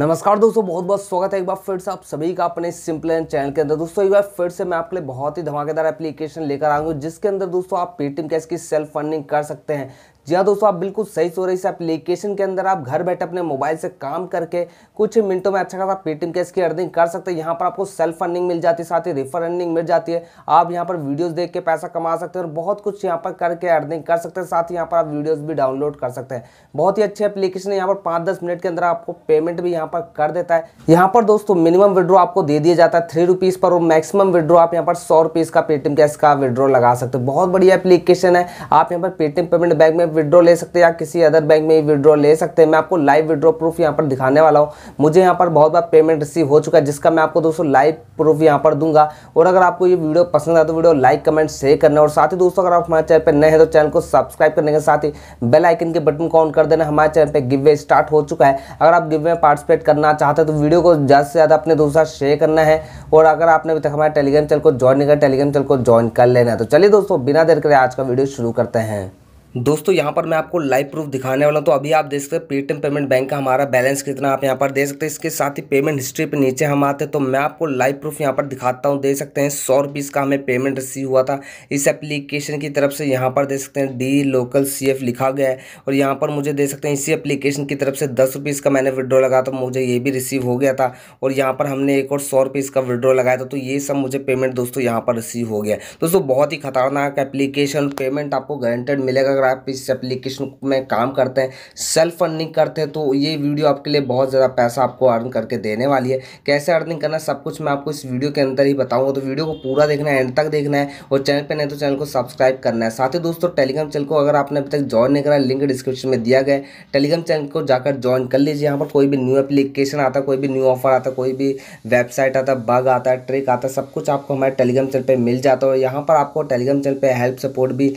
नमस्कार दोस्तों बहुत बहुत स्वागत है एक बार फिर से आप सभी का अपने सिंपल एंड चैनल के अंदर दोस्तों एक बार फिर से मैं आपके लिए बहुत ही धमाकेदार एप्लीकेशन लेकर आऊंगा जिसके अंदर दोस्तों आप पेटीएम कैश की सेल्फ फंडिंग कर सकते हैं जी हाँ दोस्तों आप बिल्कुल सही सो रहे इस एप्लीकेशन के अंदर आप घर बैठे अपने मोबाइल से काम करके कुछ मिनटों में अच्छा खासा पेटीएम कैश की अर्निंग कर सकते हैं यहाँ पर आपको सेल्फ अर्निंग मिल जाती है साथ ही रेफर अर्निंग मिल जाती है आप यहाँ पर वीडियोस देख के पैसा कमा सकते हैं और बहुत कुछ यहाँ पर करके अर्निंग कर सकते हैं साथ ही यहाँ पर आप वीडियोज़ भी डाउनलोड कर सकते हैं बहुत ही अच्छी एप्लीकेशन है यहाँ पर पाँच दस मिनट के अंदर आपको पेमेंट भी यहाँ पर कर देता है यहाँ पर दोस्तों मिनिमम विड्रो आपको दे दिया जाता है थ्री रुपीज़ पर और मैक्सिमम विड्रो आप यहाँ पर सौ रुपीज़ का पेटीएम कैश का विड्रो लगा सकते हैं बहुत बढ़िया एप्लीकेशन है आप यहाँ पर पेटीएम पेमेंट बैंक में विड्रॉ ले सकते हैं या किसी अदर बैंक में विड्रॉ ले सकते हैं मैं आपको लाइव विड्रॉ प्रूफ यहाँ पर दिखाने वाला हूँ मुझे यहाँ पर बहुत बार पेमेंट रिसीव हो चुका है जिसका मैं आपको दोस्तों लाइव प्रूफ यहाँ पर दूंगा और अगर आपको ये वीडियो पसंद आए तो वीडियो लाइक कमेंट शेयर करना और साथ ही दोस्तों अगर आप हमारे चैनल पर नए हैं तो चैनल को सब्सक्राइब करने के साथ ही बेल आइकन के बटन को ऑन कर देना हमारे चैनल पर गिवे स्टार्ट हो चुका है अगर आप गिवे में पार्टिसिपेट करना चाहते हैं तो वीडियो को ज़्यादा से ज़्यादा अपने दोस्तों शेयर करना है और अगर आपने अभी तक हमारे टेलीग्राम चैनल को ज्वाइन नहीं किया टेलीग्राम चैनल को ज्वाइन कर लेना है तो चलिए दोस्तों बिना देर करे आज का वीडियो शुरू करते हैं दोस्तों यहाँ पर मैं आपको लाइव प्रूफ दिखाने वाला हूँ तो अभी आप देख सकते हैं पेटीएम पेमेंट बैंक का हमारा बैलेंस कितना आप यहाँ पर देख सकते हैं इसके साथ ही पेमेंट हिस्ट्री पे नीचे हम आते हैं तो मैं आपको लाइव प्रूफ यहाँ पर दिखाता हूँ देख सकते हैं सौ रुपीज़ का हमें पेमेंट रिसीव हुआ था इस एप्लीकेशन की तरफ से यहाँ पर देख सकते हैं डी लोकल सी लिखा गया है और यहाँ पर मुझे देख सकते हैं इसी एप्लीकेशन की तरफ से दस का मैंने विड्रॉ लगा तो मुझे ये भी रिसीव हो गया था और यहाँ पर हमने एक और सौ का विड्रॉ लगाया था तो ये सब मुझे पेमेंट दोस्तों यहाँ पर रिसीव हो गया दोस्तों बहुत ही खतरनाक एप्लीकेशन पेमेंट आपको गारंटेड मिलेगा अगर आप इस एप्लीकेशन में काम करते हैं सेल्फ अर्निंग करते हैं तो ये वीडियो आपके लिए बहुत ज़्यादा पैसा आपको अर्न करके देने वाली है कैसे अर्निंग करना सब कुछ मैं आपको इस वीडियो के अंदर ही बताऊँगा तो वीडियो को पूरा देखना है एंड तक देखना है और चैनल पर नहीं तो चैनल को सब्सक्राइब करना है साथ ही दोस्तों टेलीग्राम चैनल को अगर आपने अभी तक ज्वाइन नहीं करा लिंक डिस्क्रिप्शन में दिया गया टेलीग्राम चैनल को जाकर ज्वाइन कर लीजिए यहाँ पर कोई भी न्यू एप्लीकेशन आता कोई भी न्यू ऑफर आता कोई भी वेबसाइट आता बग आता है ट्रिक आता सब कुछ आपको हमारे टेलीग्राम चैनल पर मिल जाता है और यहाँ पर आपको टेलीग्राम चैनल पर हेल्प सपोर्ट भी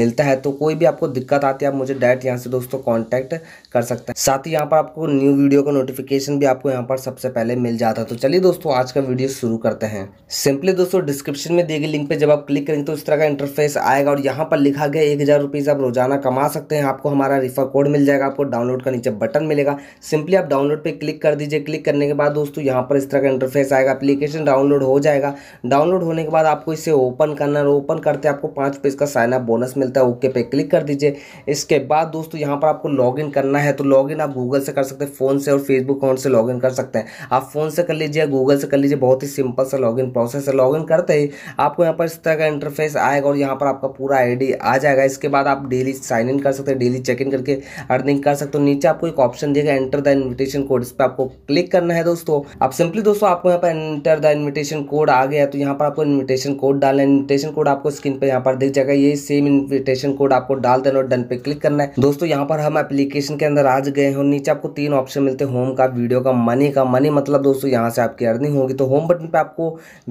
मिलता है तो कोई भी आपको दिक्कत आती है आप मुझे डायरेक्ट यहाँ से दोस्तों कॉन्टैक्ट कर सकते हैं साथ ही यहाँ पर आपको न्यू वीडियो का नोटिफिकेशन भी आपको यहाँ पर सबसे पहले मिल जाता है तो चलिए दोस्तों आज का वीडियो शुरू करते हैं सिंपली दोस्तों डिस्क्रिप्शन में दिए गए लिंक पर जब आप क्लिक करेंगे तो इस तरह का इंटरफेस आएगा और यहाँ पर लिखा गया एक हज़ार आप रोजाना कमा सकते हैं आपको हमारा रिफर कोड मिल जाएगा आपको डाउनलोड का नीचे बटन मिलेगा सिंपली आप डाउनलोड पर क्लिक कर दीजिए क्लिक करने के बाद दोस्तों यहाँ पर इस तरह का इंटरफेस आएगा एप्लीकेशन डाउनलोड हो जाएगा डाउनलोड होने के बाद आपको इसे ओपन करना है ओपन करते आपको पाँच पेज का साइन अप बोनस मिलता है ओके पे क्लिक कर कर दीजिए इसके बाद दोस्तों यहाँ पर आपको लॉगिन करना है तो लॉगिन आप गूगल से कर सकते हैं फ़ोन से और फेसबुक अकाउंट से लॉगिन कर सकते हैं आप फ़ोन से कर लीजिए गूगल से कर लीजिए बहुत ही सिंपल सा लॉगिन प्रोसेस है लॉगिन करते ही आपको यहाँ पर इस तरह का इंटरफेस आएगा और यहाँ पर आपका पूरा आई आ जाएगा इसके बाद आप डेली साइन इन कर सकते हैं डेली चेक इन करके अर्निंग कर सकते हो नीचे आपको एक ऑप्शन देगा एंटर द इन्विटेशन कोड इस पर आपको क्लिक करना है दोस्तों आप सिंपली दोस्तों आपको यहाँ पर एंटर द इन्विटेशन कोड आ गया तो यहाँ पर आपको इन्विटेशन कोड डालना है इन्विटेशन कोड आपको स्क्रीन पर यहाँ पर दिख जाएगा ये सेम इन्विटेशन कोड आपको डाल डाल देना और डन पे क्लिक करना है दोस्तों यहाँ पर हम एप्लीकेशन के अंदर आज गए हैं नीचे आपको तीन ऑप्शन मिलते हैं होम का वीडियो का मनी का मनी मतलब दोस्तों यहाँ से आपकी अर्निंग होगी तो होम बटन पर आपको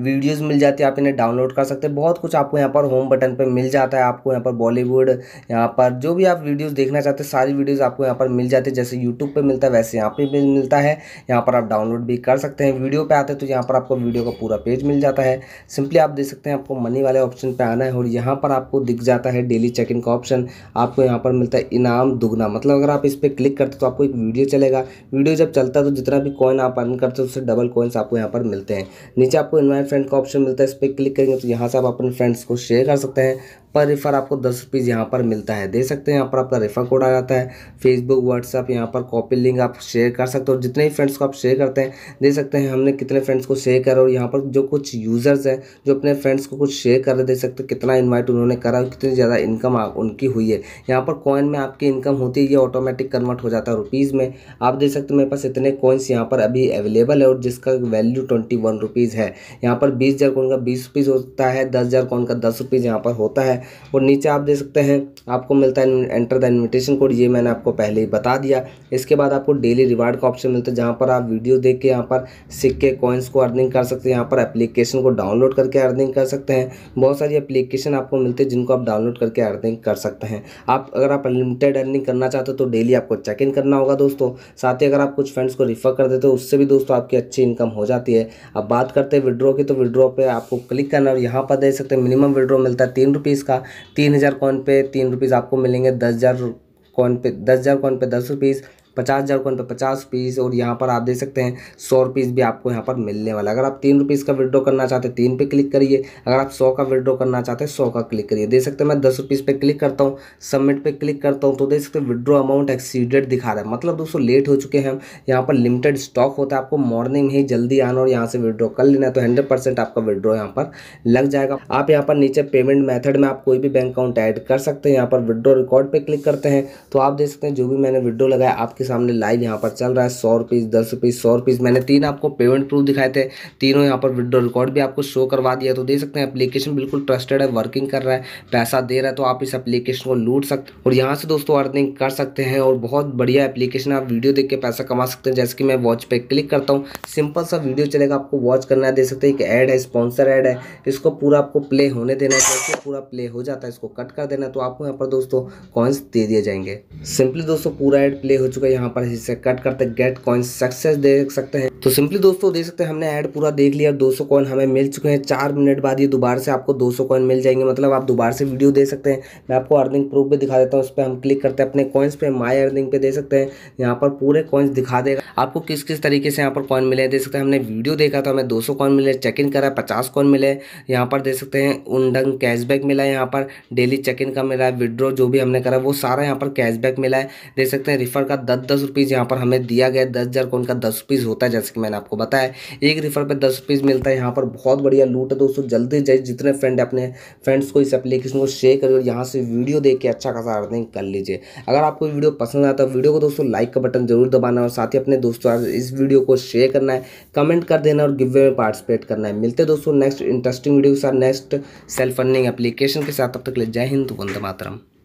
वीडियोज मिल जाती है आप इन्हें डाउनलोड कर सकते हैं बहुत कुछ आपको यहाँ पर होम बटन पर मिल जाता है आपको यहाँ पर बॉलीवुड यहाँ पर जो भी आप वीडियोज देखना चाहते हैं सारी वीडियोज आपको यहाँ पर मिल जाती है जैसे यूट्यूब पर मिलता है वैसे यहाँ पर भी मिलता है यहाँ पर आप डाउनलोड भी कर सकते हैं वीडियो पर आते तो यहाँ पर आपको वीडियो का पूरा पेज मिल जाता है सिंपली आप देख सकते हैं आपको मनी वाले ऑप्शन पे आना है और यहाँ पर आपको दिख जाता है डेली चेक इन का ऑप्शन ऑप्शन आपको यहाँ पर मिलता है इनाम दुगना मतलब अगर आप इस पर क्लिक करते तो आपको एक वीडियो चलेगा वीडियो जब चलता है तो जितना भी कॉइन आप अर्न करते हो उससे डबल कॉइन्स आपको यहाँ पर मिलते हैं नीचे आपको इन्वाइट फ्रेंड का ऑप्शन मिलता है इस पर क्लिक करेंगे तो यहाँ से आप अपने फ्रेंड्स को शेयर कर सकते हैं पर रेफ़र आपको दस रुपीज़ यहाँ पर मिलता है दे सकते हैं यहाँ पर आपका रेफ़र कोड आ जाता है फेसबुक व्हाट्सअप यहाँ पर कॉपी लिंक आप शेयर कर सकते हो जितने ही फ्रेंड्स को आप शेयर करते हैं दे सकते हैं हमने कितने फ्रेंड्स को शेयर करा और यहाँ पर जो कुछ यूज़र्स हैं जो अपने फ्रेंड्स को कुछ शेयर कर रहे दे सकते कितना इन्वाइट उन्होंने करा कितनी ज़्यादा इनकम उनकी हुई है यहाँ पर कॉइन में आपकी इनकम होती है ये ऑटोमेटिक कन्वर्ट हो जाता है रुपीज़ में आप देख सकते हो मेरे पास इतने कॉइन्स यहाँ पर अभी अवेलेबल है और जिसका वैल्यू ट्वेंटी वन रुपीज़ है यहाँ पर बीस हज़ार कॉइन का बीस रुपीज़ होता है दस हज़ार कॉइन का दस रुपीज़ यहाँ पर होता है है और नीचे आप दे सकते हैं आपको मिलता है एंटर द इन्विटेशन कोड ये मैंने आपको पहले ही बता दिया इसके बाद आपको डेली रिवार्ड का ऑप्शन मिलता है जहाँ पर आप वीडियो देख के यहाँ पर सिक्के कॉइन्स को अर्निंग कर सकते हैं यहाँ पर एप्लीकेशन को डाउनलोड करके अर्निंग कर सकते हैं बहुत सारी एप्लीकेशन आपको मिलती है जिनको आप डाउनलोड करके अर्निंग कर सकते हैं आप अगर आप अनलिमिटेड अर्निंग करना चाहते हो तो डेली आपको चेक इन करना होगा दोस्तों साथ ही अगर आप कुछ फ्रेंड्स को रिफ़र कर देते हो उससे भी दोस्तों आपकी अच्छी इनकम हो जाती है अब बात करते हैं विड्रॉ की तो विड्रॉ पर आपको क्लिक करना और यहाँ पर दे सकते हैं मिनिमम विड्रॉ मिलता है तीन रुपीज़ का तीन हज़ार कॉइन पे तीन रुपीज़ आपको मिलेंगे दस हज़ार कॉइन पे दस हज़ार कॉइन पे दस रुपीज़ पचास हज़ार कॉइन पर पचास पीस और यहाँ पर आप देख सकते हैं सौ पीस भी आपको यहाँ पर मिलने वाला अगर आप तीन रुपीज़ का विड्रॉ करना चाहते हैं तीन पे क्लिक करिए अगर आप सौ का विड्रॉ करना चाहते हैं सौ का क्लिक करिए देख सकते हैं मैं दस रुपीज़ पर क्लिक करता हूँ सबमिट पे क्लिक करता हूँ तो देख सकते हैं विड्रॉ अमाउंट एक्सीडेड दिखा रहा है मतलब दोस्तों लेट हो चुके हैं यहाँ पर लिमिटेड स्टॉक होता है आपको मॉर्निंग में ही जल्दी आना और यहाँ से विड्रॉ कर लेना है तो हंड्रेड आपका विड्रॉ यहाँ पर लग जाएगा आप यहाँ पर नीचे पेमेंट मेथड में आप कोई भी बैंक अकाउंट ऐड कर सकते हैं यहाँ पर विड्रॉ रिकॉर्ड पर क्लिक करते हैं तो आप देख सकते हैं जो भी मैंने विड्रॉ लगाया आपके सामने लाइव यहाँ पर चल रहा है सौ रुपीस दस रुपीस सौ रुपीस मैंने तीन आपको पेमेंट प्रूफ दिखाए थे तीनों यहाँ पर विड्रो रिकॉर्ड भी आपको शो करवा दिया तो दे सकते हैं एप्लीकेशन बिल्कुल ट्रस्टेड है वर्किंग कर रहा है पैसा दे रहा है तो आप इस एप्लीकेशन को लूट सकते और यहाँ से दोस्तों अर्निंग कर सकते हैं और बहुत बढ़िया एप्लीकेशन आप वीडियो देख के पैसा कमा सकते हैं जैसे कि मैं वॉच पर क्लिक करता हूँ सिंपल सा वीडियो चलेगा आपको वॉच करना है दे सकते हैं एक ऐड है स्पॉन्सर ऐड है इसको पूरा आपको प्ले होने देना है जैसे पूरा प्ले हो जाता है इसको कट कर देना तो आपको यहाँ पर दोस्तों कॉइन्स दे दिए जाएंगे सिंपली दोस्तों पूरा एड प्ले हो चुका है यहाँ पर इसे कट करते गेट कॉइन सक्सेस देख सकते हैं तो सिंपली दोस्तों देख सकते हैं हमने ऐड पूरा देख लिया 200 कॉइन हमें मिल चुके हैं चार मिनट बाद ये दोबारा से आपको 200 कॉइन मिल जाएंगे मतलब आप दोबारा से वीडियो दे सकते हैं मैं आपको अर्निंग प्रूफ भी दिखा देता हूँ उस पर हम क्लिक करते हैं अपने कॉइन्स पे माई अर्निंग पे दे सकते हैं यहाँ पर पूरे कॉइन्स दिखा देगा आपको किस किस तरीके से यहाँ पर कॉइन मिले देख सकते हैं हमने वीडियो देखा तो हमें दो कॉइन मिले चेक इन करा पचास कॉइन मिले यहाँ पर देख सकते हैं उनडंग कैशबैक मिला है यहाँ पर डेली चेक इन का मिला है विड्रॉ जो भी हमने करा वो सारा यहाँ पर कैशबैक मिला है देख सकते हैं रिफर का दस दस दस रुपीज़ यहाँ पर हमें दिया गया दस हज़ार कौन का दस रुपीज़ होता है जैसे कि मैंने आपको बताया एक रिफर पर दस रुपीज़ मिलता है यहाँ पर बहुत बढ़िया लूट है दोस्तों जल्दी जल्दी जितने फ्रेंड अपने फ्रेंड्स को इस एप्लीकेशन को शेयर करिए और यहाँ से वीडियो देख के अच्छा खासा अर्निंग कर लीजिए अगर आपको वीडियो पसंद आता है वीडियो को दोस्तों लाइक का बटन जरूर दबाना और साथ ही अपने दोस्तों इस वीडियो को शेयर करना है कमेंट कर देना और गिवे में पार्टिसिपेट करना है मिलते दोस्तों नेक्स्ट इंटरेस्टिंग वीडियो के साथ नेक्स्ट सेल्फ अर्निंग एप्लीकेशन के साथ तब तक ले जय हिंद वंदे मातरम